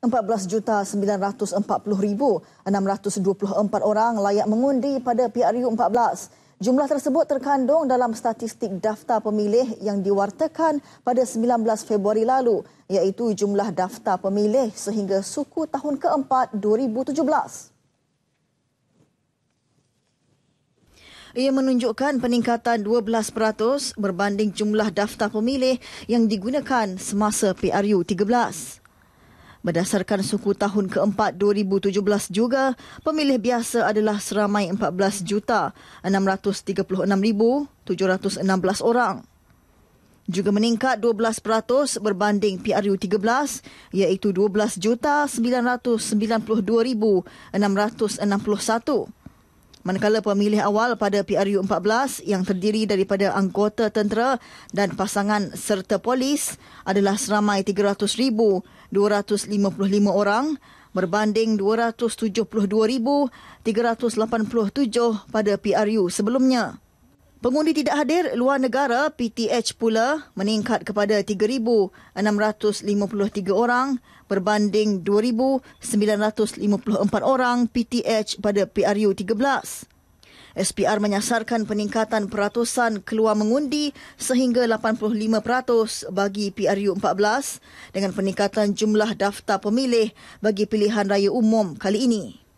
14,940,624 orang layak mengundi pada PRU14. Jumlah tersebut terkandung dalam statistik daftar pemilih yang diwartakan pada 19 Februari lalu iaitu jumlah daftar pemilih sehingga suku tahun keempat 2017. Ia menunjukkan peningkatan 12% berbanding jumlah daftar pemilih yang digunakan semasa PRU 13. Berdasarkan suku tahun keempat 2017 juga, pemilih biasa adalah seramai 14,636,716 orang. Juga meningkat 12% berbanding PRU 13 iaitu 12,992,661. Manakala pemilih awal pada PRU14 yang terdiri daripada anggota tentera dan pasangan serta polis adalah seramai 300,255 orang berbanding 272,387 pada PRU sebelumnya. Pengundi tidak hadir luar negara PTH pula meningkat kepada 3,653 orang berbanding 2,954 orang PTH pada PRU 13. SPR menyasarkan peningkatan peratusan keluar mengundi sehingga 85% bagi PRU 14 dengan peningkatan jumlah daftar pemilih bagi pilihan raya umum kali ini.